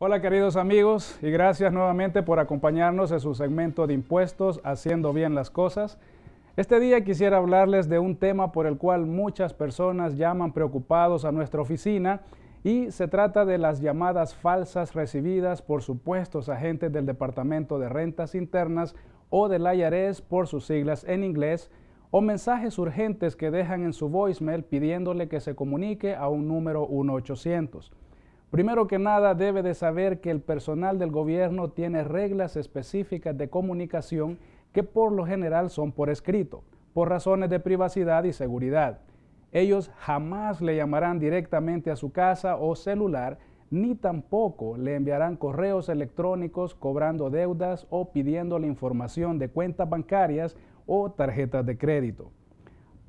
Hola queridos amigos y gracias nuevamente por acompañarnos en su segmento de impuestos haciendo bien las cosas. Este día quisiera hablarles de un tema por el cual muchas personas llaman preocupados a nuestra oficina y se trata de las llamadas falsas recibidas por supuestos agentes del Departamento de Rentas Internas o del IRS por sus siglas en inglés o mensajes urgentes que dejan en su voicemail pidiéndole que se comunique a un número 1800. Primero que nada, debe de saber que el personal del gobierno tiene reglas específicas de comunicación que por lo general son por escrito, por razones de privacidad y seguridad. Ellos jamás le llamarán directamente a su casa o celular, ni tampoco le enviarán correos electrónicos cobrando deudas o pidiendo la información de cuentas bancarias o tarjetas de crédito.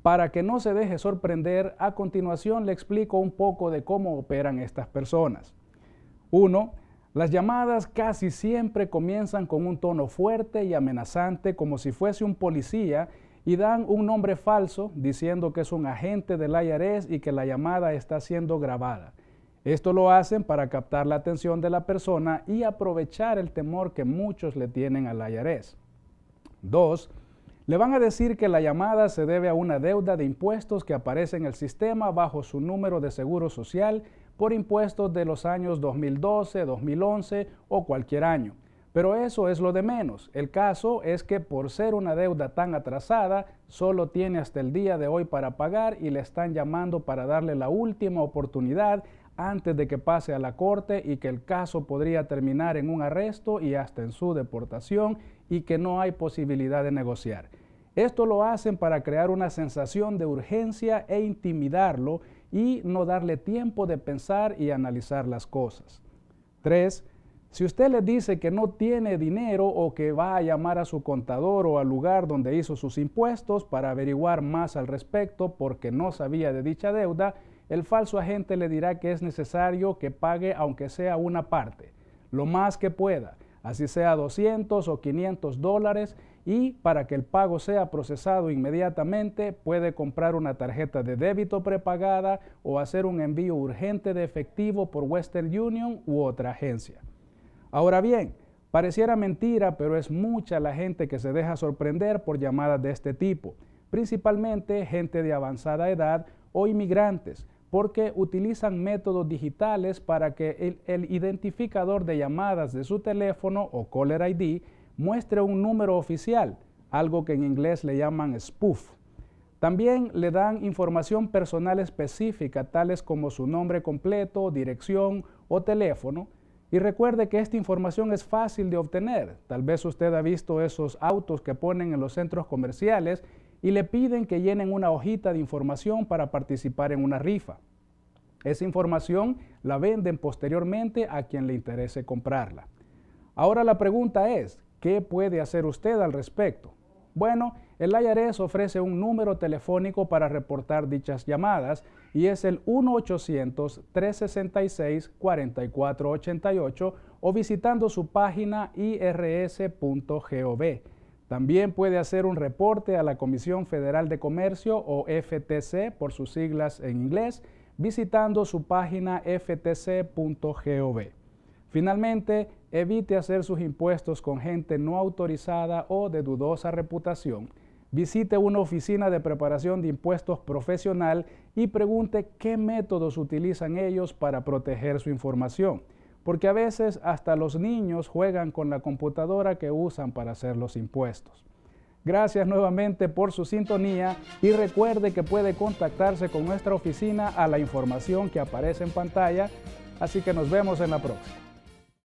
Para que no se deje sorprender, a continuación le explico un poco de cómo operan estas personas. 1. Las llamadas casi siempre comienzan con un tono fuerte y amenazante como si fuese un policía y dan un nombre falso diciendo que es un agente del IRS y que la llamada está siendo grabada. Esto lo hacen para captar la atención de la persona y aprovechar el temor que muchos le tienen al IRS. 2. Le van a decir que la llamada se debe a una deuda de impuestos que aparece en el sistema bajo su número de seguro social por impuestos de los años 2012, 2011 o cualquier año. Pero eso es lo de menos. El caso es que por ser una deuda tan atrasada, solo tiene hasta el día de hoy para pagar y le están llamando para darle la última oportunidad antes de que pase a la corte y que el caso podría terminar en un arresto y hasta en su deportación y que no hay posibilidad de negociar. Esto lo hacen para crear una sensación de urgencia e intimidarlo y no darle tiempo de pensar y analizar las cosas. 3. Si usted le dice que no tiene dinero o que va a llamar a su contador o al lugar donde hizo sus impuestos para averiguar más al respecto porque no sabía de dicha deuda, el falso agente le dirá que es necesario que pague aunque sea una parte, lo más que pueda, así sea 200 o 500 dólares, y para que el pago sea procesado inmediatamente puede comprar una tarjeta de débito prepagada o hacer un envío urgente de efectivo por Western Union u otra agencia. Ahora bien, pareciera mentira, pero es mucha la gente que se deja sorprender por llamadas de este tipo, principalmente gente de avanzada edad o inmigrantes, porque utilizan métodos digitales para que el, identificador de llamadas de su teléfono o caller ID muestre un número oficial, algo que en inglés le llaman spoof. También le dan información personal específica, tales como su nombre completo, dirección o teléfono. Y recuerde que esta información es fácil de obtener. Tal vez usted ha visto esos autos que ponen en los centros comerciales y le piden que llenen una hojita de información para participar en una rifa. Esa información la venden posteriormente a quien le interese comprarla. Ahora la pregunta es, ¿qué puede hacer usted al respecto? Bueno, el IRS ofrece un número telefónico para reportar dichas llamadas y es el 1-800-366-4488 o visitando su página irs.gov. También puede hacer un reporte a la Comisión Federal de Comercio o FTC por sus siglas en inglés visitando su página ftc.gov. Finalmente, evite hacer sus impuestos con gente no autorizada o de dudosa reputación. Visite una oficina de preparación de impuestos profesional y pregunte qué métodos utilizan ellos para proteger su información porque a veces hasta los niños juegan con la computadora que usan para hacer los impuestos. Gracias nuevamente por su sintonía y recuerde que puede contactarse con nuestra oficina a la información que aparece en pantalla, así que nos vemos en la próxima.